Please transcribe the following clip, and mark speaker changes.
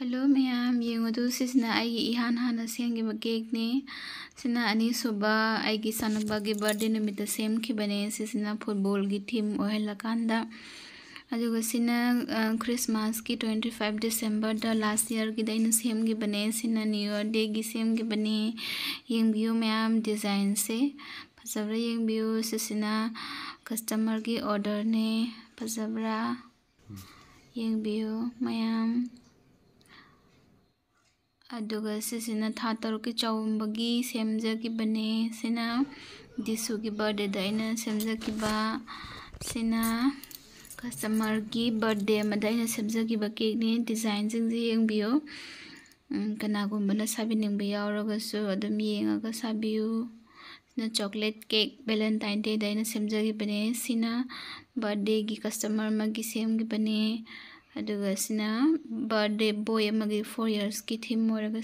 Speaker 1: ꯍꯜꯂꯣ ꯃꯌꯥꯝ ꯌꯦꯡꯉꯨꯗꯨ ꯁꯤꯁꯤꯅ ꯑꯩꯒꯤ ꯏꯍꯥꯟ ꯍꯥꯟꯅ ꯁꯦꯝꯈꯤꯕ ꯀꯦꯛꯅꯦ ꯁꯤꯅ ꯑꯅꯤꯁꯨꯕ ꯑꯩꯒꯤ ꯁꯥꯟꯅꯕꯒꯤ ꯕꯥꯔꯗꯦ ꯅꯨꯃꯤꯠꯇ ꯁꯦꯝꯈꯤꯕꯅꯦ ꯁꯤꯁꯤꯅ ꯐꯨꯠꯕꯣꯜꯒꯤ ꯊꯤꯝ ꯑꯣꯏꯍꯜꯂꯀꯥꯟꯗ ꯑꯗꯨꯒ ꯁꯤꯅ ꯈ꯭ꯔꯤꯁꯃꯥꯁꯀꯤ ꯇ꯭ꯋꯦꯟꯇꯤ ꯐꯥꯏꯚ ꯗꯤꯁꯦꯝꯕꯔꯗ ꯂꯥꯁ ꯏꯌꯔꯒꯤꯗ ꯑꯩꯅ ꯁꯦꯝꯈꯤꯕꯅꯦ ꯁꯤꯅ ꯅ꯭ꯌꯨ ꯌꯔ ꯗꯦꯒꯤ ꯁꯦꯝꯈꯤꯕꯅꯦ ꯌꯦꯡꯕꯤꯌꯨ ꯃꯌꯥꯝ ꯗꯤꯖꯥꯏꯟꯁꯦ फजब्रा ये सिना कस्टमर की ऑर्डर ने फजब्रा ये मैम था तरुके चौबगी सेमजगिबने सिना बर्थडे दाइना कस्टमर की बर्थडे मदाइना सेमजगिबा केकने डिजाइन जिंजे यंगबियो कनागुम्बना साबिनिंगबा यावरगसु अदुम येंगागा साबियु सिना चॉकलेट केक वैलेंटाइन डे दाइना सेमजगिबने बर्थडे की कस्टमर मगी सेमगिबने ꯑꯗꯨꯒ ꯁꯤꯅ ꯕꯥꯔꯗꯦ ꯕꯣꯏ ꯑꯃꯒꯤ ꯐꯣꯔ ꯏꯌꯔꯁꯀꯤ ꯊꯤꯝ ꯑꯣꯏꯔꯒ